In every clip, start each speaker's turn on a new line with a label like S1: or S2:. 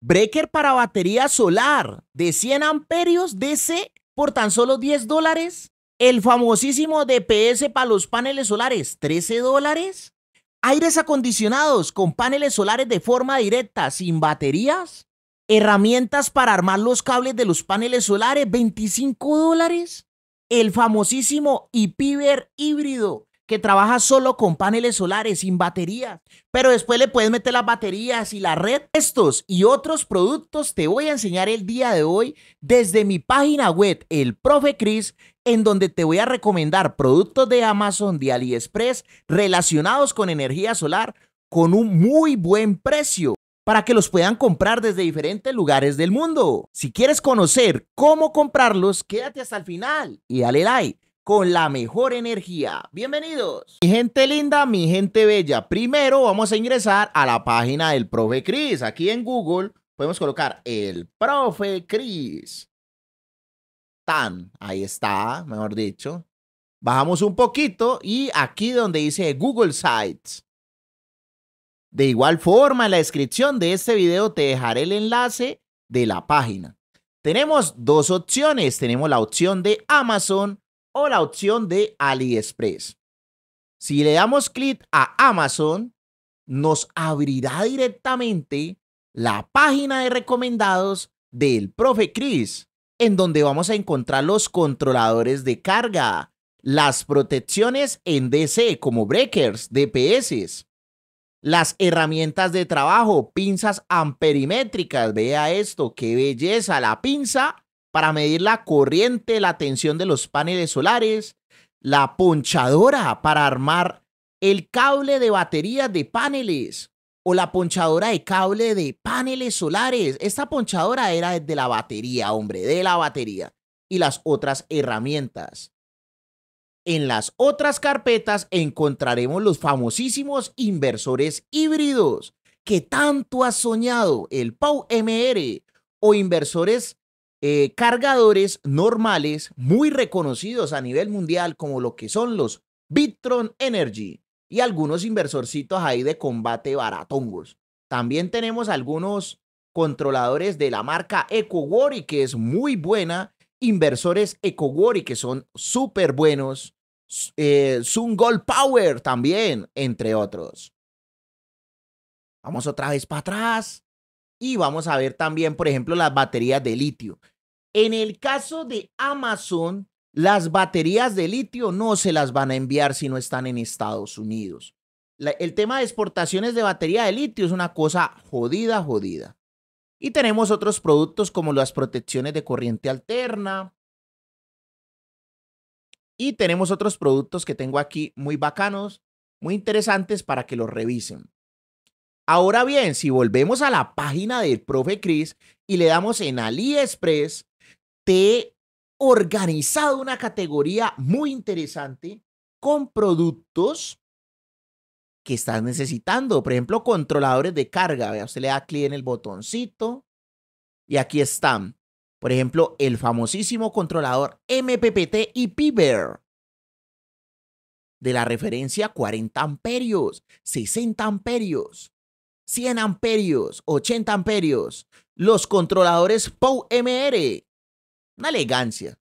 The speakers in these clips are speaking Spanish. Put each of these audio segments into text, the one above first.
S1: Breaker para batería solar de 100 amperios DC por tan solo 10 dólares. El famosísimo DPS para los paneles solares, 13 dólares. Aires acondicionados con paneles solares de forma directa, sin baterías. Herramientas para armar los cables de los paneles solares, 25 dólares. El famosísimo Ipiver híbrido que trabaja solo con paneles solares, sin baterías, pero después le puedes meter las baterías y la red. Estos y otros productos te voy a enseñar el día de hoy desde mi página web, el profe Chris, en donde te voy a recomendar productos de Amazon, de AliExpress, relacionados con energía solar, con un muy buen precio para que los puedan comprar desde diferentes lugares del mundo. Si quieres conocer cómo comprarlos, quédate hasta el final y dale like con la mejor energía. Bienvenidos. Mi gente linda, mi gente bella. Primero vamos a ingresar a la página del profe Cris. Aquí en Google podemos colocar el profe Cris. Tan, ahí está, mejor dicho. Bajamos un poquito y aquí donde dice Google Sites. De igual forma, en la descripción de este video te dejaré el enlace de la página. Tenemos dos opciones. Tenemos la opción de Amazon o la opción de AliExpress. Si le damos clic a Amazon, nos abrirá directamente la página de recomendados del profe Chris, en donde vamos a encontrar los controladores de carga, las protecciones en DC como breakers, DPS, las herramientas de trabajo, pinzas amperimétricas, vea esto, qué belleza, la pinza para medir la corriente, la tensión de los paneles solares, la ponchadora para armar el cable de batería de paneles o la ponchadora de cable de paneles solares. Esta ponchadora era de la batería, hombre, de la batería y las otras herramientas. En las otras carpetas encontraremos los famosísimos inversores híbridos que tanto ha soñado, el pau mr o inversores eh, cargadores normales muy reconocidos a nivel mundial como lo que son los Bitron Energy y algunos inversorcitos ahí de combate baratongos. También tenemos algunos controladores de la marca EcoWori que es muy buena, inversores EcoWori que son súper buenos, eh, Power también, entre otros. Vamos otra vez para atrás y vamos a ver también, por ejemplo, las baterías de litio. En el caso de Amazon, las baterías de litio no se las van a enviar si no están en Estados Unidos. el tema de exportaciones de batería de litio es una cosa jodida, jodida. Y tenemos otros productos como las protecciones de corriente alterna. Y tenemos otros productos que tengo aquí muy bacanos, muy interesantes para que los revisen. Ahora bien, si volvemos a la página del profe Chris y le damos en AliExpress, te he organizado una categoría muy interesante con productos que estás necesitando. Por ejemplo, controladores de carga. Vea, usted le da clic en el botoncito y aquí están. Por ejemplo, el famosísimo controlador MPPT y Piber de la referencia 40 amperios, 60 amperios. 100 amperios, 80 amperios, los controladores pow Una elegancia.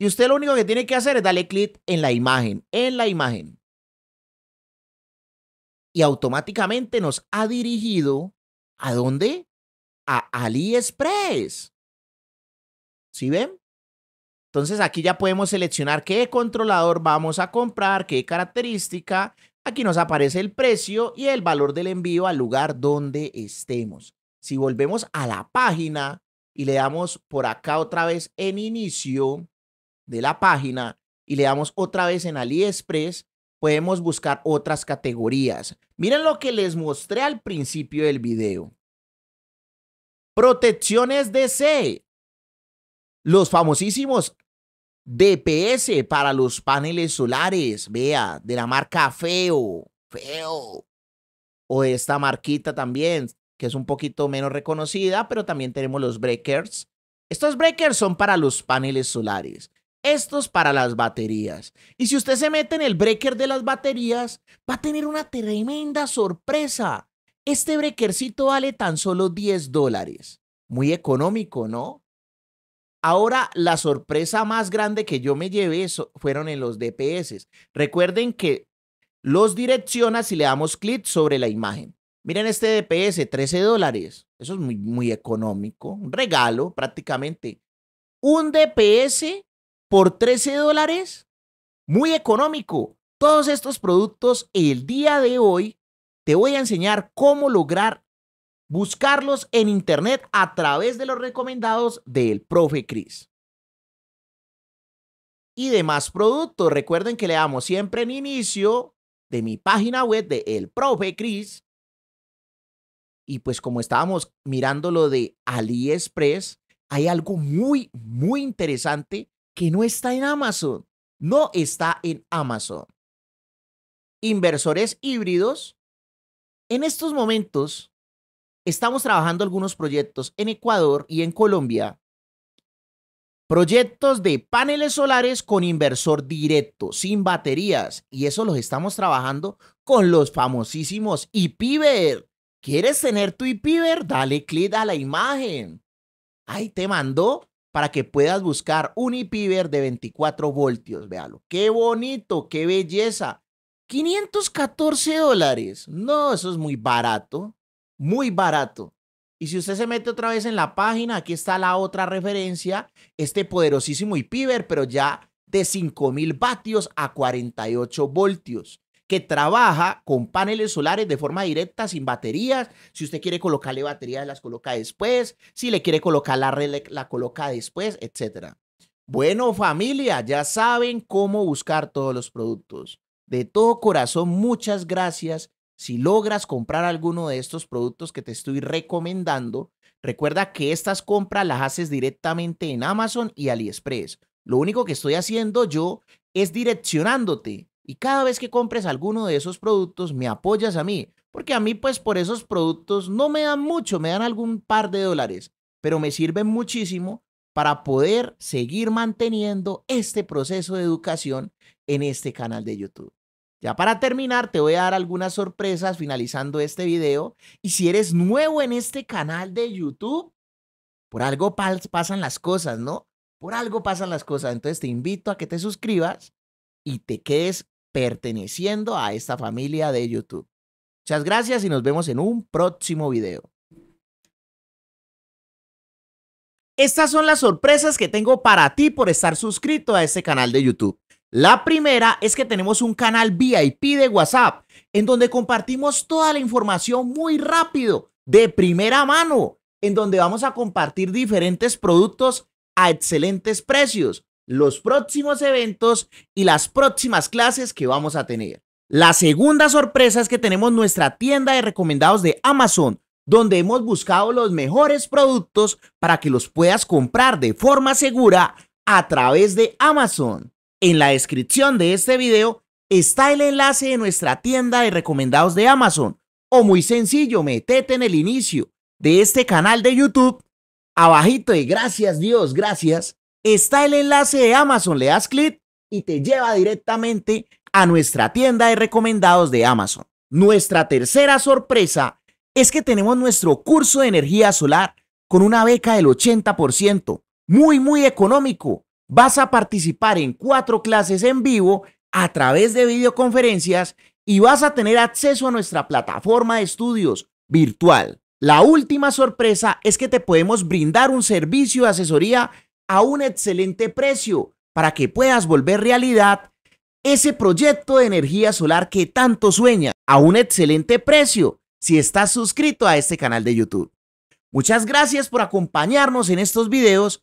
S1: Y usted lo único que tiene que hacer es darle clic en la imagen, en la imagen. Y automáticamente nos ha dirigido a dónde? A AliExpress. ¿Sí ven? Entonces aquí ya podemos seleccionar qué controlador vamos a comprar, qué característica, Aquí nos aparece el precio y el valor del envío al lugar donde estemos. Si volvemos a la página y le damos por acá otra vez en inicio de la página y le damos otra vez en AliExpress, podemos buscar otras categorías. Miren lo que les mostré al principio del video. Protecciones de C. Los famosísimos DPS para los paneles solares, vea, de la marca Feo, Feo. O esta marquita también, que es un poquito menos reconocida, pero también tenemos los breakers. Estos breakers son para los paneles solares. Estos para las baterías. Y si usted se mete en el breaker de las baterías, va a tener una tremenda sorpresa. Este breakercito vale tan solo 10 dólares. Muy económico, ¿no? Ahora, la sorpresa más grande que yo me llevé fueron en los DPS. Recuerden que los direcciona si le damos clic sobre la imagen. Miren este DPS, 13 dólares. Eso es muy, muy económico. Un regalo prácticamente. Un DPS por 13 dólares. Muy económico. Todos estos productos el día de hoy te voy a enseñar cómo lograr buscarlos en internet a través de los recomendados del profe Cris. Y demás productos. Recuerden que le damos siempre en inicio de mi página web de El Profe Cris. Y pues como estábamos mirando lo de AliExpress, hay algo muy, muy interesante que no está en Amazon. No está en Amazon. Inversores híbridos. En estos momentos, estamos trabajando algunos proyectos en Ecuador y en Colombia. Proyectos de paneles solares con inversor directo, sin baterías. Y eso los estamos trabajando con los famosísimos IPIVER. E ¿Quieres tener tu IPIVER? E Dale clic a la imagen. Ahí te mandó para que puedas buscar un IPIVER e de 24 voltios. Véalo. Qué bonito, qué belleza. 514 dólares. No, eso es muy barato muy barato. Y si usted se mete otra vez en la página, aquí está la otra referencia, este poderosísimo IPiver, pero ya de 5000 vatios a 48 voltios, que trabaja con paneles solares de forma directa, sin baterías. Si usted quiere colocarle baterías, las coloca después. Si le quiere colocar la red, la coloca después, etc. Bueno, familia, ya saben cómo buscar todos los productos. De todo corazón, muchas gracias si logras comprar alguno de estos productos que te estoy recomendando, recuerda que estas compras las haces directamente en Amazon y AliExpress. Lo único que estoy haciendo yo es direccionándote y cada vez que compres alguno de esos productos me apoyas a mí, porque a mí pues por esos productos no me dan mucho, me dan algún par de dólares, pero me sirven muchísimo para poder seguir manteniendo este proceso de educación en este canal de YouTube. Ya para terminar, te voy a dar algunas sorpresas finalizando este video. Y si eres nuevo en este canal de YouTube, por algo pasan las cosas, ¿no? Por algo pasan las cosas. Entonces te invito a que te suscribas y te quedes perteneciendo a esta familia de YouTube. Muchas gracias y nos vemos en un próximo video. Estas son las sorpresas que tengo para ti por estar suscrito a este canal de YouTube. La primera es que tenemos un canal VIP de WhatsApp en donde compartimos toda la información muy rápido, de primera mano, en donde vamos a compartir diferentes productos a excelentes precios, los próximos eventos y las próximas clases que vamos a tener. La segunda sorpresa es que tenemos nuestra tienda de recomendados de Amazon, donde hemos buscado los mejores productos para que los puedas comprar de forma segura a través de Amazon. En la descripción de este video está el enlace de nuestra tienda de recomendados de Amazon. O muy sencillo, metete en el inicio de este canal de YouTube. Abajito de gracias Dios, gracias, está el enlace de Amazon. Le das clic y te lleva directamente a nuestra tienda de recomendados de Amazon. Nuestra tercera sorpresa es que tenemos nuestro curso de energía solar con una beca del 80%, muy muy económico vas a participar en cuatro clases en vivo a través de videoconferencias y vas a tener acceso a nuestra plataforma de estudios virtual. La última sorpresa es que te podemos brindar un servicio de asesoría a un excelente precio para que puedas volver realidad ese proyecto de energía solar que tanto sueña a un excelente precio si estás suscrito a este canal de YouTube. Muchas gracias por acompañarnos en estos videos